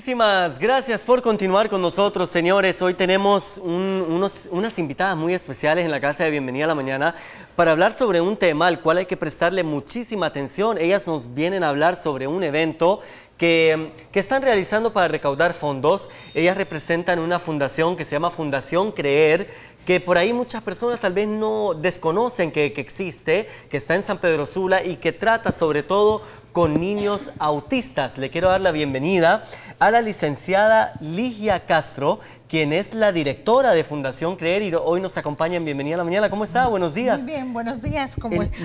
Muchísimas gracias por continuar con nosotros, señores. Hoy tenemos unas invitadas muy especiales en la Casa de Bienvenida a la Mañana para hablar sobre un tema al cual hay que prestarle muchísima atención. Ellas nos vienen a hablar sobre un evento que, están realizando para recaudar fondos. Ellas representan una fundación que se llama Fundación Creer, que por ahí muchas personas tal vez no desconocen que, que existe, que está en San Pedro Sula y que trata sobre todo con niños autistas. Le quiero dar la bienvenida a la licenciada Ligia Castro, quien es la directora de Fundación Creer y hoy nos acompaña en Bienvenida a la Mañana. ¿Cómo está? Buenos días. bien, buenos días.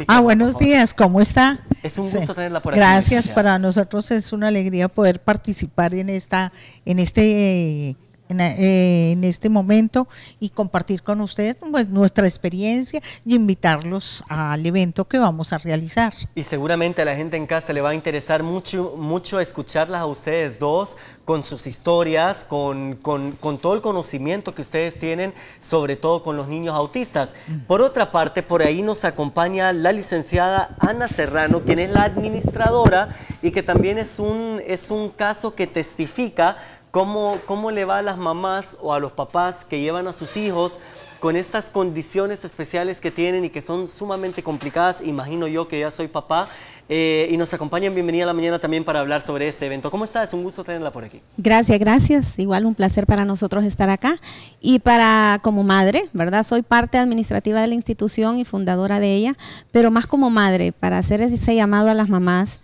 ah, buenos días. ¿Cómo está? Es un gusto tenerla por aquí. Gracias. Para nosotros es una alegría poder participar en, esta, en este... Eh, eh, en, este momento y compartir con ustedes pues, nuestra experiencia y invitarlos al evento que vamos a realizar. Y seguramente a la gente en casa le va a interesar mucho, mucho escucharlas a ustedes dos con sus historias, con, con, todo el conocimiento que ustedes tienen, sobre todo con los niños autistas. Por otra parte, por ahí nos acompaña la licenciada Ana Serrano, quien es la administradora y que también es un, es un caso que testifica ¿Cómo, le va a las mamás o a los papás que llevan a sus hijos con estas condiciones especiales que tienen y que son sumamente complicadas? Imagino yo que ya soy papá. Eh, y nos acompañan Bienvenida a la Mañana también para hablar sobre este evento. ¿Cómo estás? Un gusto tenerla por aquí. Gracias, gracias. Igual un placer para nosotros estar acá. Y para como madre, ¿verdad? Soy parte administrativa de la institución y fundadora de ella, pero más como madre, para hacer ese llamado a las mamás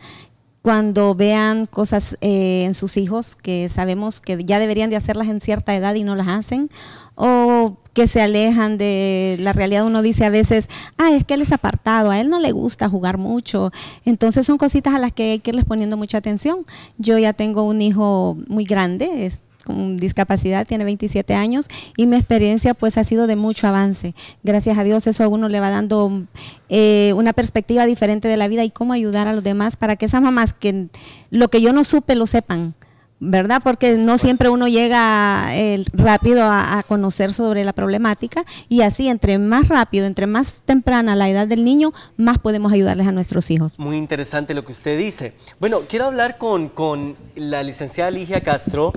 cuando vean cosas eh, en sus hijos que sabemos que ya deberían de hacerlas en cierta edad y no las hacen, o que se alejan de la realidad. Uno dice a veces, ah, es que él es apartado, a él no le gusta jugar mucho. Entonces son cositas a las que hay que irles poniendo mucha atención. Yo ya tengo un hijo muy grande, es con discapacidad, tiene 27 años y mi experiencia pues ha sido de mucho avance. Gracias a Dios eso a uno le va dando eh, una perspectiva diferente de la vida y cómo ayudar a los demás para que esas mamás que lo que yo no supe lo sepan. ¿verdad? Porque no siempre uno llega eh, rápido a, conocer sobre la problemática y así entre más rápido, entre más temprana la edad del niño, más podemos ayudarles a nuestros hijos. Muy interesante lo que usted dice. Bueno, quiero hablar con, con la licenciada Ligia Castro,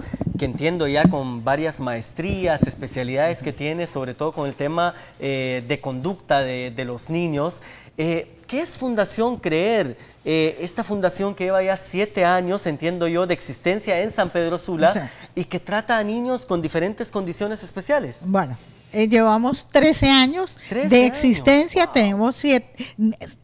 entiendo ya con varias maestrías, especialidades que tiene, sobre todo con el tema eh, de conducta de, los niños. Eh, ¿Qué es Fundación Creer? Eh, esta fundación que lleva ya siete años, entiendo yo, de existencia en San Pedro Sula y que trata a niños con diferentes condiciones especiales. Bueno, eh, llevamos 13 años de existencia, tenemos siete,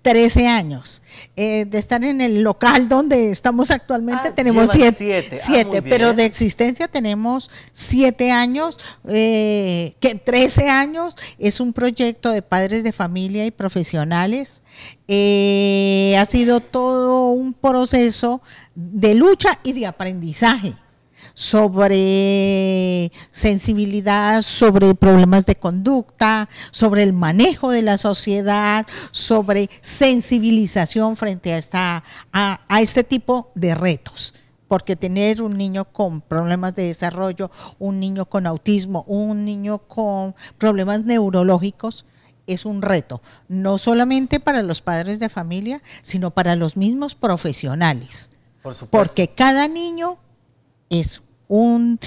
13 años. Eh, de estar en el local donde estamos actualmente ah, tenemos 7, siete, ah, pero de existencia tenemos 7 años, eh, que 13 años es un proyecto de padres de familia y profesionales. Eh, ha sido todo un proceso de lucha y de aprendizaje sobre sensibilidad, sobre problemas de conducta, sobre el manejo de la sociedad, sobre sensibilización frente a, esta, a, este tipo de retos porque tener un niño con problemas de desarrollo, un niño con autismo, un niño con problemas neurológicos, es un reto, no solamente para los padres de familia, sino para los mismos profesionales. Porque cada niño es un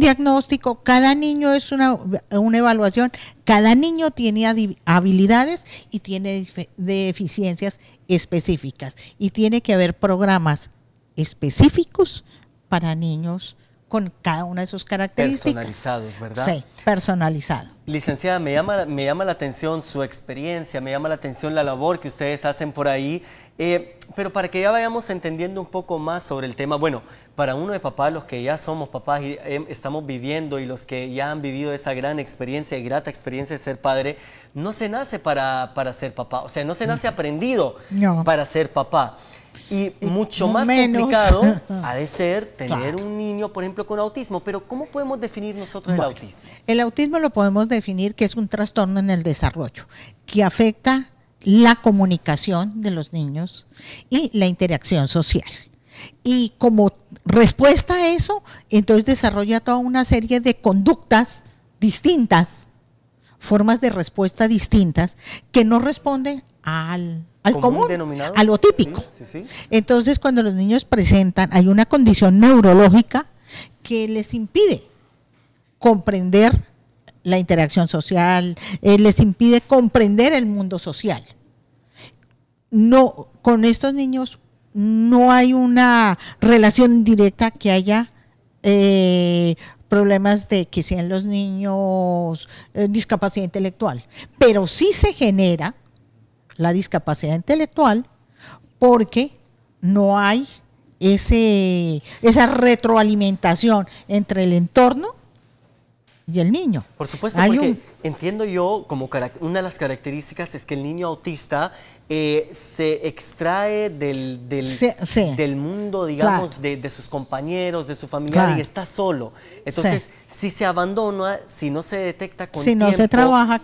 diagnóstico, cada niño es una, una, evaluación, cada niño tiene habilidades y tiene deficiencias específicas y tiene que haber programas específicos para niños con cada una de sus características. Personalizados, ¿verdad? Sí, personalizado. Licenciada, me llama, me llama la atención su experiencia, me llama la atención la labor que ustedes hacen por ahí, eh, pero para que ya vayamos entendiendo un poco más sobre el tema, bueno, para uno de papás, los que ya somos papás y eh, estamos viviendo y los que ya han vivido esa gran experiencia y grata experiencia de ser padre, no se nace para, para ser papá, o sea, no se nace aprendido para ser papá. Y mucho más complicado ha de ser tener un niño, por ejemplo, con autismo. Pero ¿cómo podemos definir nosotros el autismo? El autismo lo podemos definir que es un trastorno en el desarrollo que afecta la comunicación de los niños y la interacción social. Y como respuesta a eso, entonces desarrolla toda una serie de conductas distintas, formas de respuesta distintas, que no responden al, común, común a lo típico. Entonces, cuando los niños presentan, hay una condición neurológica que les impide comprender la interacción social, eh, les impide comprender el mundo social. No, con estos niños no hay una relación directa que haya eh, problemas de que sean los niños eh, discapacidad intelectual, pero sí se genera la discapacidad intelectual porque no hay ese, esa retroalimentación entre el entorno y el niño. Por supuesto, hay un, Entiendo yo como una de las características es que el niño autista eh, se extrae del, del, mundo, digamos, de, sus compañeros, de su familia y está solo. Entonces, si se abandona, si no se detecta con tiempo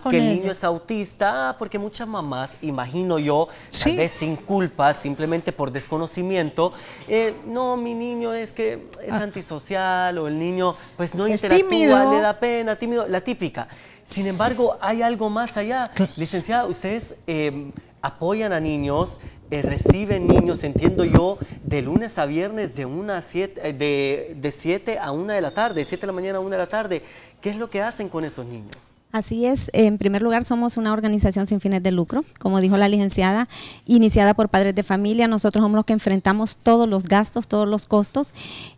que el niño es autista, ah, porque muchas mamás, imagino yo, tal vez sin culpa, simplemente por desconocimiento, eh, no, mi niño es que es ah. antisocial o el niño pues no interactúa, le da pena, tímido, la típica. Sin embargo, hay algo más allá. Licenciada, ustedes eh, apoyan a niños, eh, reciben niños, entiendo yo, de lunes a viernes de 7 eh, de, de a 1 de la tarde, de 7 de la mañana a 1 de la tarde. ¿Qué es lo que hacen con esos niños? Así es, en primer lugar somos una organización sin fines de lucro, como dijo la licenciada, iniciada por padres de familia. Nosotros somos los que enfrentamos todos los gastos, todos los costos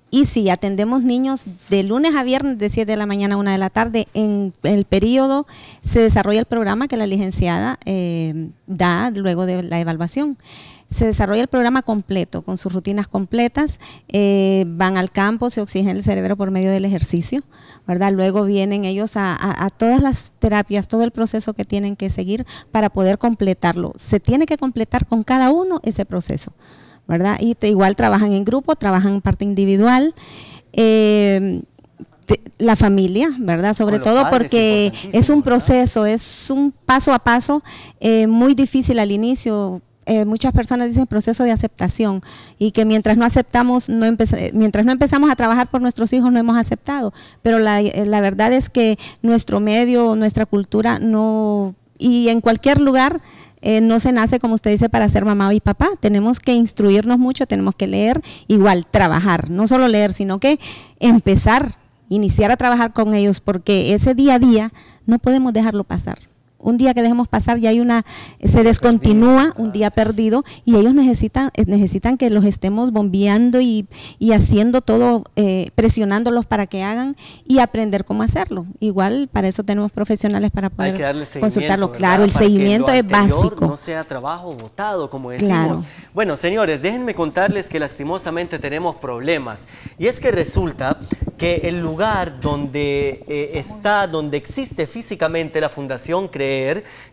y si atendemos niños de lunes a viernes de 7 de la mañana a 1 de la tarde. En el periodo se desarrolla el programa que la licenciada eh, da luego de la evaluación. Se desarrolla el programa completo, con sus rutinas completas. Eh, van al campo, se oxigena el cerebro por medio del ejercicio, ¿verdad? Luego vienen ellos a todas las terapias, todo el proceso que tienen que seguir para poder completarlo. Se tiene que completar con cada uno ese proceso. ¿verdad? Y igual trabajan en grupo, trabajan en parte individual. Eh, la familia, ¿verdad? Sobre todo porque es un proceso, es un paso a paso eh, muy difícil al inicio, eh, muchas personas dicen proceso de aceptación y que mientras no aceptamos, no mientras no empezamos a trabajar por nuestros hijos no hemos aceptado, pero la, la, verdad es que nuestro medio, nuestra cultura no y en cualquier lugar eh, no se nace, como usted dice, para ser mamá y papá. Tenemos que instruirnos mucho, tenemos que leer, igual trabajar, no solo leer, sino que empezar, iniciar a trabajar con ellos, porque ese día a día no podemos dejarlo pasar un día que dejemos pasar ya hay una se descontinúa un día ah, perdido y ellos necesitan eh, necesitan que los estemos bombeando y, haciendo todo eh, presionándolos para que hagan y aprender cómo hacerlo igual para eso tenemos profesionales para poder consultarlo claro el seguimiento es básico no sea trabajo votado como decimos bueno señores déjenme contarles que lastimosamente tenemos problemas y es que resulta que el lugar donde eh, está donde existe físicamente la fundación CRE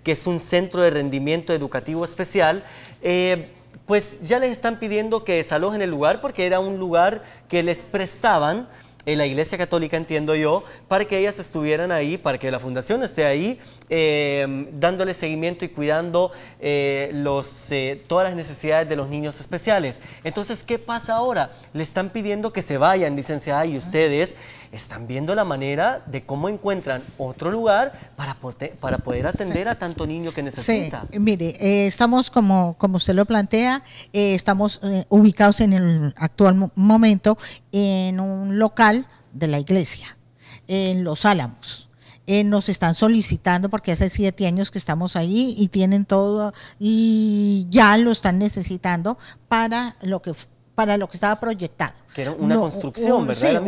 que es un centro de rendimiento educativo especial, eh, pues ya les están pidiendo que desalojen el lugar porque era un lugar que les prestaban en la Iglesia Católica, entiendo yo, para que ellas estuvieran ahí, para que la Fundación esté ahí, eh, dándole seguimiento y cuidando eh, los, eh, todas las necesidades de los niños especiales. Entonces, ¿qué pasa ahora? Le están pidiendo que se vayan, licenciada, y ustedes están viendo la manera de cómo encuentran otro lugar para, poder, para poder atender a tanto niño que necesita. mire, estamos, como, como usted lo plantea, estamos ubicados en el actual momento en un local de la iglesia en Los Álamos. Eh, nos están solicitando porque hace siete años que estamos ahí y tienen todo y ya lo están necesitando para lo que para lo que estaba proyectado. Que era una construcción, ¿verdad?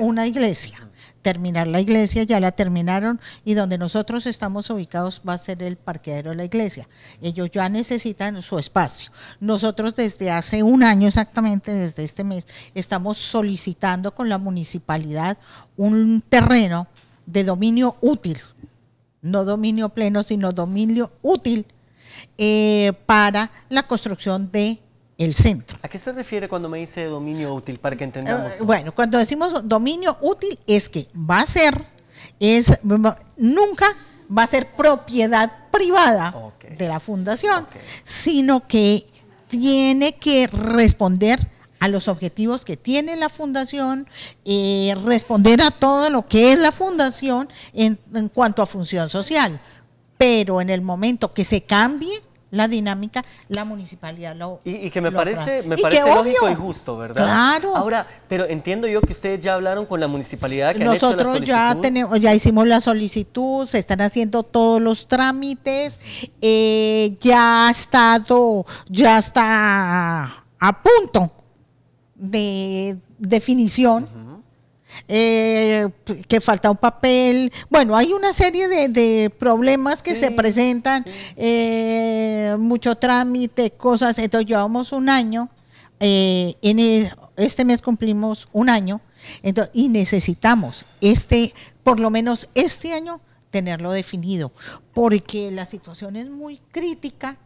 Una iglesia terminar la iglesia, ya la terminaron y donde nosotros estamos ubicados va a ser el parqueadero de la iglesia. Ellos ya necesitan su espacio. Nosotros desde hace un año exactamente, desde este mes, estamos solicitando con la municipalidad un terreno de dominio útil, no dominio pleno, sino dominio útil eh, para la construcción de centro. ¿A qué se refiere cuando me dice dominio útil para que entendamos? Eh, bueno, cuando decimos dominio útil es que va a ser, es nunca va a ser propiedad privada de la fundación, sino que tiene que responder a los objetivos que tiene la fundación, eh, responder a todo lo que es la fundación en cuanto a función social. Pero en el momento que se cambie la dinámica, la municipalidad lo Y, que me parece, me parece lógico y justo, ¿verdad? Claro. Ahora, pero entiendo yo que ustedes ya hablaron con la municipalidad que Nosotros ya tenemos, ya hicimos la solicitud, se están haciendo todos los trámites, eh, ya ha estado, ya está a punto de definición. Eh, que falta un papel. Bueno, hay una serie de, problemas que se presentan, eh, mucho trámite, cosas. Entonces llevamos un año, eh, en este mes cumplimos un año, entonces, y necesitamos este, por lo menos este año, tenerlo definido, porque la situación es muy crítica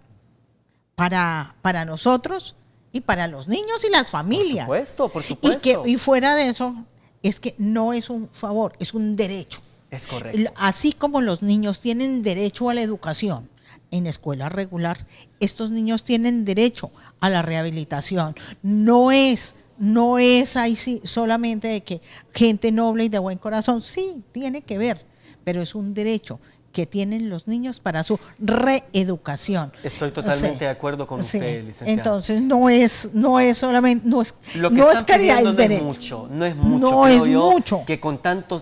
para, para nosotros y para los niños y las familias. Por supuesto, por y fuera de eso, es que no es un favor, es un derecho. Es correcto. Así como los niños tienen derecho a la educación en escuela regular, estos niños tienen derecho a la rehabilitación. No es no es ahí sí, solamente de que gente noble y de buen corazón, sí, tiene que ver, pero es un derecho que tienen los niños para su reeducación. Estoy totalmente de acuerdo con usted, licenciada. Entonces no es, no es solamente, no es, Lo que están es es mucho, no es mucho. No yo, Que con tanto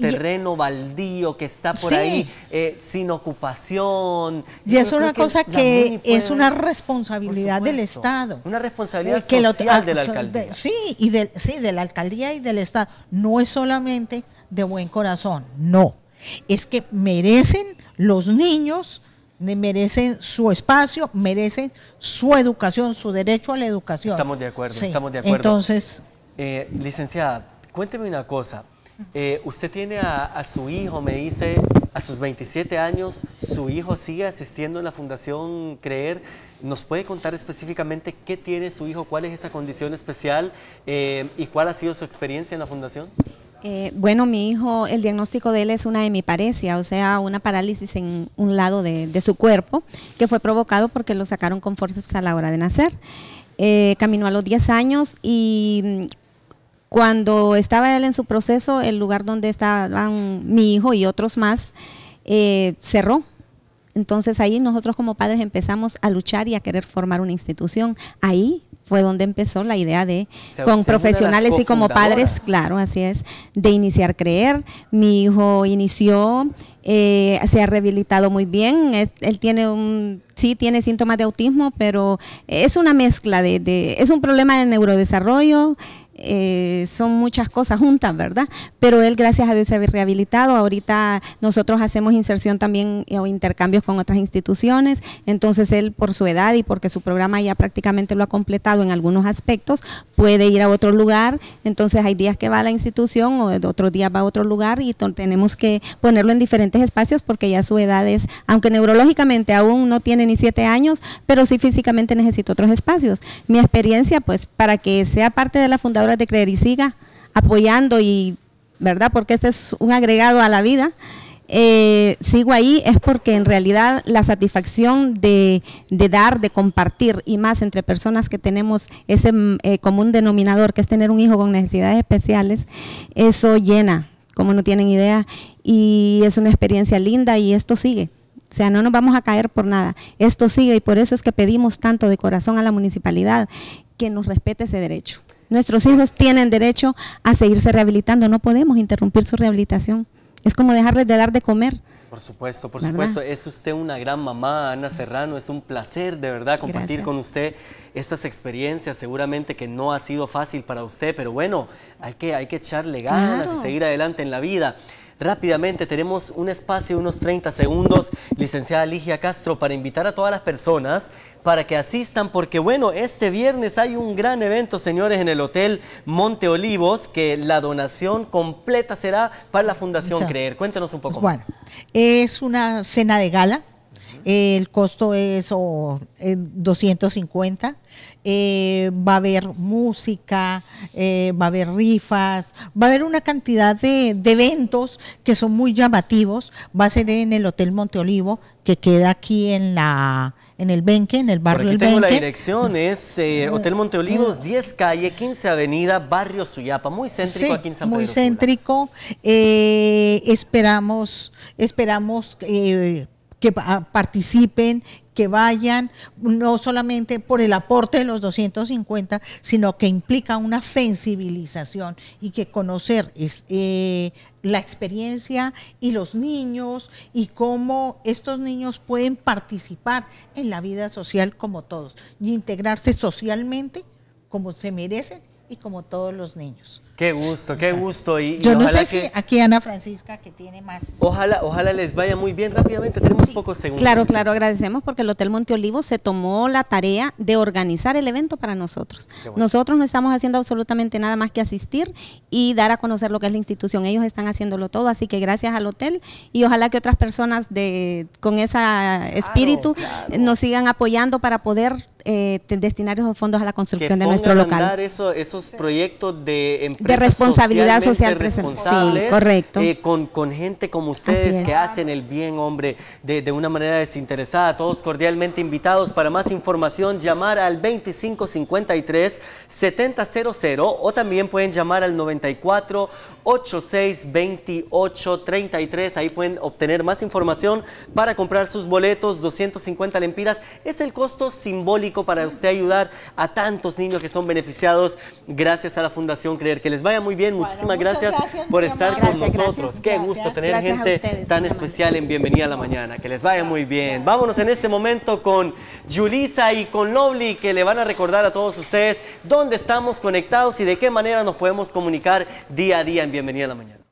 terreno baldío que está por ahí, eh, sin ocupación. Y es una cosa que, es una responsabilidad del Estado. Una eh, responsabilidad que social de la alcaldía. sí, y sí, de la alcaldía y del Estado. No es solamente de buen corazón, no es que merecen los niños, merecen su espacio, merecen su educación, su derecho a la educación. Estamos de acuerdo, estamos de acuerdo. Entonces, eh, licenciada, cuénteme una cosa. Eh, usted tiene a, su hijo, me dice, a sus 27 años, su hijo sigue asistiendo en la Fundación Creer. ¿Nos puede contar específicamente qué tiene su hijo, cuál es esa condición especial eh, y cuál ha sido su experiencia en la Fundación? Eh, bueno, mi hijo, el diagnóstico de él es una hemiparesia, o sea, una parálisis en un lado de, su cuerpo, que fue provocado porque lo sacaron con forceps a la hora de nacer. Eh, caminó a los 10 años y mm, cuando estaba él en su proceso, el lugar donde estaban mi hijo y otros más eh, cerró. Entonces ahí nosotros como padres empezamos a luchar y a querer formar una institución. Ahí fue donde empezó la idea de, con profesionales y como padres, claro, así es, de iniciar Creer. Mi hijo inició eh, se ha rehabilitado muy bien. él tiene un, sí tiene síntomas de autismo, pero es una mezcla de, de es un problema de neurodesarrollo, eh, son muchas cosas juntas, ¿verdad? Pero él, gracias a Dios, se ha rehabilitado. Ahorita nosotros hacemos inserción también eh, o intercambios con otras instituciones. Entonces, él, por su edad y porque su programa ya prácticamente lo ha completado en algunos aspectos, puede ir a otro lugar. Entonces, hay días que va a la institución o otros días va a otro lugar y tenemos que ponerlo en diferentes espacios porque ya su edad es, aunque neurológicamente aún no tiene ni siete años, pero sí físicamente necesita otros espacios. Mi experiencia, pues, para que sea parte de la fundación, de Creer y Siga, apoyando y, ¿verdad? Porque este es un agregado a la vida. Eh, sigo ahí es porque en realidad la satisfacción de, dar, de compartir y más entre personas que tenemos ese mm, eh, común denominador que es tener un hijo con necesidades especiales, eso llena, como no tienen idea, y es una experiencia linda y esto sigue. O sea, no nos vamos a caer por nada. Esto sigue y por eso es que pedimos tanto de corazón a la municipalidad que nos respete ese derecho. Nuestros hijos tienen derecho a seguirse rehabilitando, no podemos interrumpir su rehabilitación. Es como dejarles de dar de comer. Por supuesto, por supuesto. Es usted una gran mamá, Ana Serrano. Es un placer de verdad compartir con usted estas experiencias. Seguramente que no ha sido fácil para usted, pero bueno, hay que, hay que echarle ganas y seguir adelante en la vida. Rápidamente tenemos un espacio, unos 30 segundos, licenciada Ligia Castro, para invitar a todas las personas para que asistan, porque bueno, este viernes hay un gran evento, señores, en el Hotel Monte Olivos, que la donación completa será para la Fundación Creer. Cuéntenos un poco pues, más. Bueno, es una cena de gala el costo es 250. Eh, va a haber música, eh, va a haber rifas, va a haber una cantidad de, eventos que son muy llamativos. Va a ser en el Hotel Monteolivo que queda aquí en la en el Benque, en el barrio Por aquí tengo la dirección, es eh, Hotel Monteolivos 10 calle, 15 avenida, barrio Suyapa, muy céntrico aquí en San Pedro muy céntrico. esperamos, esperamos que participen, que vayan, no solamente por el aporte de los 250, sino que implica una sensibilización y que conocer es, eh, la experiencia y los niños y cómo estos niños pueden participar en la vida social como todos y integrarse socialmente como se merecen y como todos los niños. Qué gusto, qué gusto. Y, Yo no sé que, aquí Ana Francisca, que tiene más. Ojalá, ojalá les vaya muy bien rápidamente, tenemos pocos segundos. Claro, claro, agradecemos porque el Hotel Monteolivo se tomó la tarea de organizar el evento para nosotros. Nosotros no estamos haciendo absolutamente nada más que asistir y dar a conocer lo que es la institución. Ellos están haciéndolo todo, así que gracias al hotel y ojalá que otras personas de con ese espíritu nos sigan apoyando para poder eh, destinar esos fondos a la construcción de nuestro local. andar eso, esos proyectos de de responsabilidad social responsable, correcto. Eh, con, con, gente como ustedes que hacen el bien, hombre, de, una manera desinteresada. Todos cordialmente invitados. Para más información, llamar al 2553-7000 o también pueden llamar al 94 862833. Ahí pueden obtener más información para comprar sus boletos, 250 lempiras. Es el costo simbólico para usted ayudar a tantos niños que son beneficiados gracias a la Fundación Creer. Que les vaya muy bien. Muchísimas gracias, por estar con nosotros. Qué gusto tener gente tan especial en Bienvenida a la Mañana. Que les vaya muy bien. Vámonos en este momento con Yulisa y con Nobly que le van a recordar a todos ustedes dónde estamos conectados y de qué manera nos podemos comunicar día a día en bienvenida a la mañana.